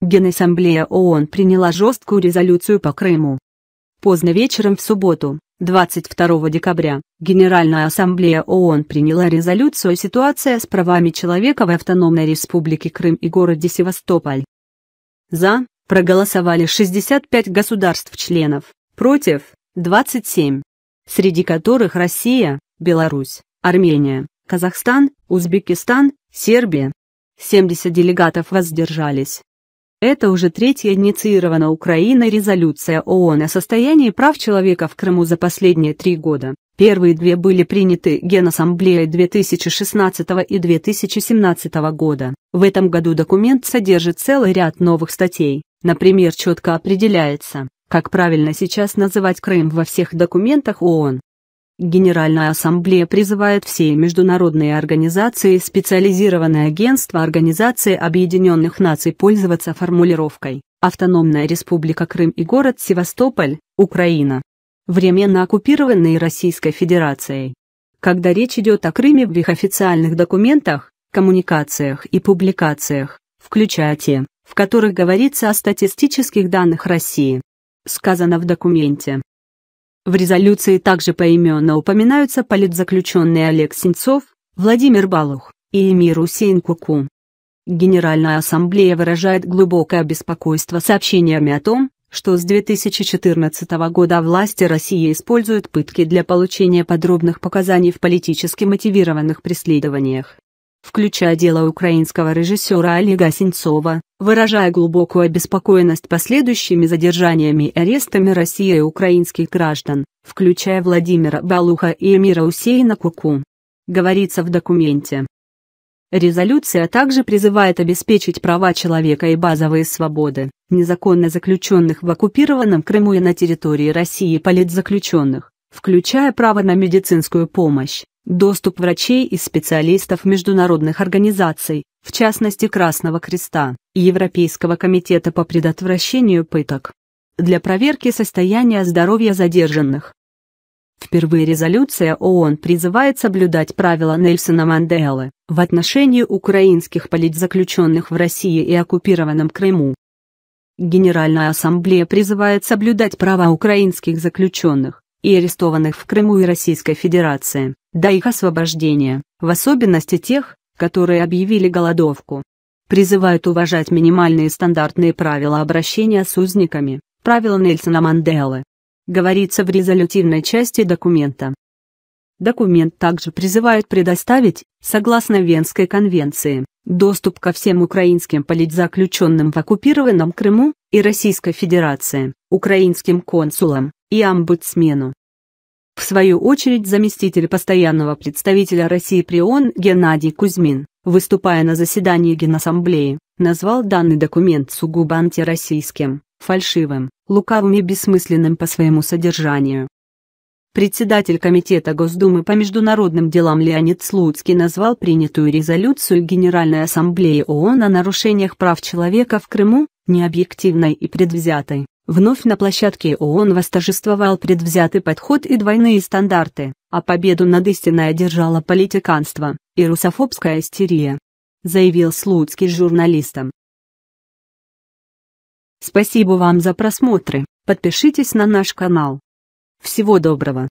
Генассамблея ООН приняла жесткую резолюцию по Крыму. Поздно вечером в субботу, 22 декабря, Генеральная ассамблея ООН приняла резолюцию «Ситуация с правами человека в Автономной республике Крым и городе Севастополь». За проголосовали 65 государств-членов, против – 27, среди которых Россия, Беларусь, Армения, Казахстан, Узбекистан, Сербия. 70 делегатов воздержались. Это уже третья инициирована Украиной резолюция ООН о состоянии прав человека в Крыму за последние три года. Первые две были приняты Генассамблеей 2016 и 2017 года. В этом году документ содержит целый ряд новых статей. Например, четко определяется, как правильно сейчас называть Крым во всех документах ООН. Генеральная ассамблея призывает все международные организации и специализированные агентства Организации Объединенных Наций пользоваться формулировкой «Автономная республика Крым и город Севастополь, Украина», временно оккупированные Российской Федерацией. Когда речь идет о Крыме в их официальных документах, коммуникациях и публикациях, включая те, в которых говорится о статистических данных России, сказано в документе. В резолюции также поименно упоминаются политзаключенные Олег Сенцов, Владимир Балух и Эмир Усейн Куку. Генеральная ассамблея выражает глубокое беспокойство сообщениями о том, что с 2014 года власти России используют пытки для получения подробных показаний в политически мотивированных преследованиях включая дело украинского режиссера Олега Сенцова, выражая глубокую обеспокоенность последующими задержаниями и арестами России и украинских граждан, включая Владимира Балуха и Эмира Усейна Куку. Говорится в документе. Резолюция также призывает обеспечить права человека и базовые свободы, незаконно заключенных в оккупированном Крыму и на территории России политзаключенных, включая право на медицинскую помощь, доступ врачей и специалистов международных организаций, в частности Красного Креста и Европейского комитета по предотвращению пыток, для проверки состояния здоровья задержанных. Впервые резолюция ООН призывает соблюдать правила Нельсона Манделы в отношении украинских политзаключенных в России и оккупированном Крыму. Генеральная ассамблея призывает соблюдать права украинских заключенных и арестованных в Крыму и Российской Федерации до их освобождения, в особенности тех, которые объявили голодовку. Призывают уважать минимальные стандартные правила обращения с узниками, правила Нельсона Манделы. Говорится в резолютивной части документа. Документ также призывает предоставить, согласно Венской конвенции, доступ ко всем украинским политзаключенным в оккупированном Крыму и Российской Федерации, украинским консулам и омбудсмену. В свою очередь, заместитель постоянного представителя России при ООН Геннадий Кузьмин, выступая на заседании Генассамблеи, назвал данный документ сугубо антироссийским, фальшивым, лукавым и бессмысленным по своему содержанию. Председатель Комитета Госдумы по международным делам Леонид Слуцкий назвал принятую резолюцию Генеральной Ассамблеи ООН о нарушениях прав человека в Крыму необъективной и предвзятой. Вновь на площадке ООН восторжествовал предвзятый подход и двойные стандарты, а победу над истиной одержало политиканство и русофобская истерия, заявил Слуцкий журналистам. Спасибо вам за просмотры, подпишитесь на наш канал. Всего доброго!